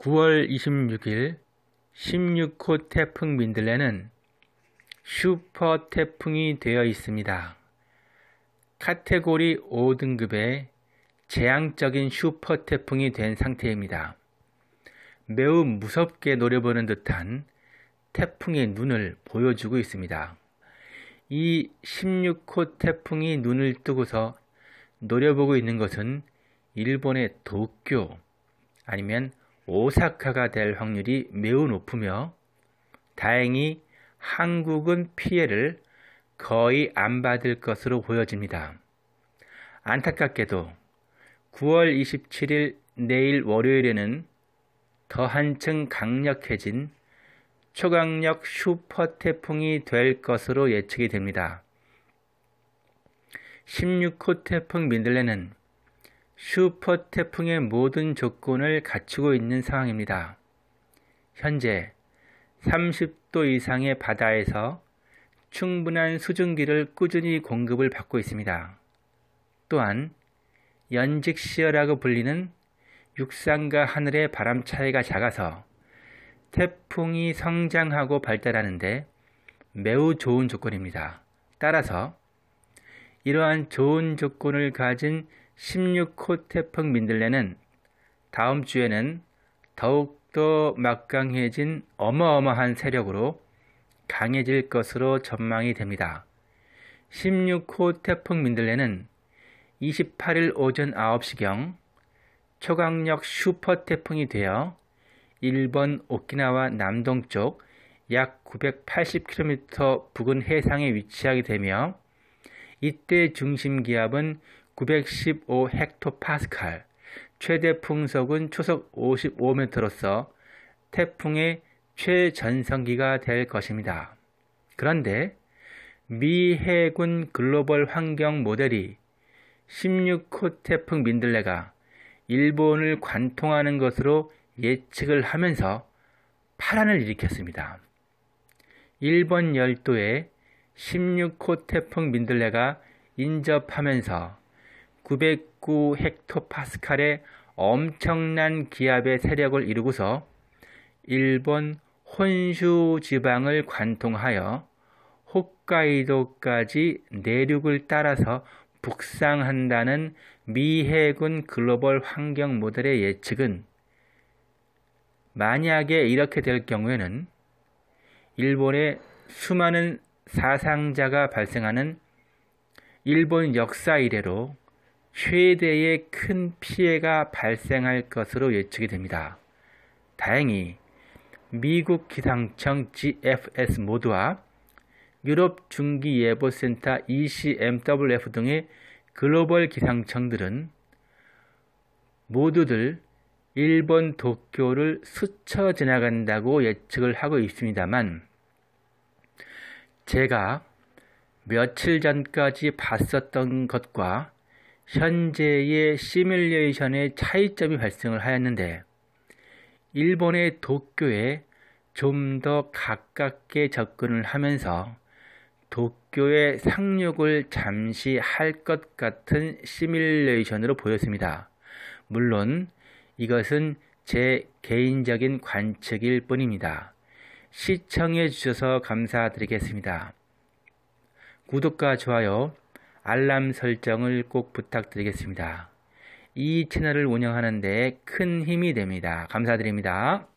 9월 26일 16호 태풍 민들레는 슈퍼 태풍이 되어 있습니다. 카테고리 5등급의 재앙적인 슈퍼 태풍이 된 상태입니다. 매우 무섭게 노려보는 듯한 태풍의 눈을 보여주고 있습니다. 이 16호 태풍이 눈을 뜨고서 노려보고 있는 것은 일본의 도쿄 아니면 오사카가 될 확률이 매우 높으며 다행히 한국은 피해를 거의 안 받을 것으로 보여집니다. 안타깝게도 9월 27일 내일 월요일에는 더 한층 강력해진 초강력 슈퍼 태풍이 될 것으로 예측이 됩니다. 16호 태풍 민들레는 슈퍼 태풍의 모든 조건을 갖추고 있는 상황입니다. 현재 30도 이상의 바다에서 충분한 수증기를 꾸준히 공급을 받고 있습니다. 또한 연직시어라고 불리는 육상과 하늘의 바람 차이가 작아서 태풍이 성장하고 발달하는데 매우 좋은 조건입니다. 따라서 이러한 좋은 조건을 가진 16호 태풍 민들레는 다음 주에는 더욱더 막강해진 어마어마한 세력으로 강해질 것으로 전망이 됩니다. 16호 태풍 민들레는 28일 오전 9시경 초강력 슈퍼 태풍이 되어 일본 오키나와 남동쪽 약 980km 부근 해상에 위치하게 되며 이때 중심 기압은 915 헥토파스칼, 최대 풍속은 초속 55m로서 태풍의 최전성기가 될 것입니다. 그런데 미 해군 글로벌 환경 모델이 16호 태풍 민들레가 일본을 관통하는 것으로 예측을 하면서 파란을 일으켰습니다. 일본 열도에 16호 태풍 민들레가 인접하면서 909 헥토파스칼의 엄청난 기압의 세력을 이루고서 일본 혼슈 지방을 관통하여 홋카이도까지 내륙을 따라서 북상한다는 미 해군 글로벌 환경 모델의 예측은 만약에 이렇게 될 경우에는 일본의 수많은 사상자가 발생하는 일본 역사 이래로 최대의 큰 피해가 발생할 것으로 예측이 됩니다. 다행히 미국 기상청 GFS 모드와 유럽 중기예보센터 ECMWF 등의 글로벌 기상청들은 모두들 일본 도쿄를 스쳐 지나간다고 예측을 하고 있습니다만 제가 며칠 전까지 봤었던 것과 현재의 시뮬레이션의 차이점이 발생을 하였는데 일본의 도쿄에 좀 더 가깝게 접근을 하면서 도쿄의 상륙을 잠시 할 것 같은 시뮬레이션으로 보였습니다. 물론 이것은 제 개인적인 관측일 뿐입니다. 시청해 주셔서 감사드리겠습니다. 구독과 좋아요, 알람 설정을 꼭 부탁드리겠습니다. 이 채널을 운영하는 데큰 힘이 됩니다. 감사드립니다.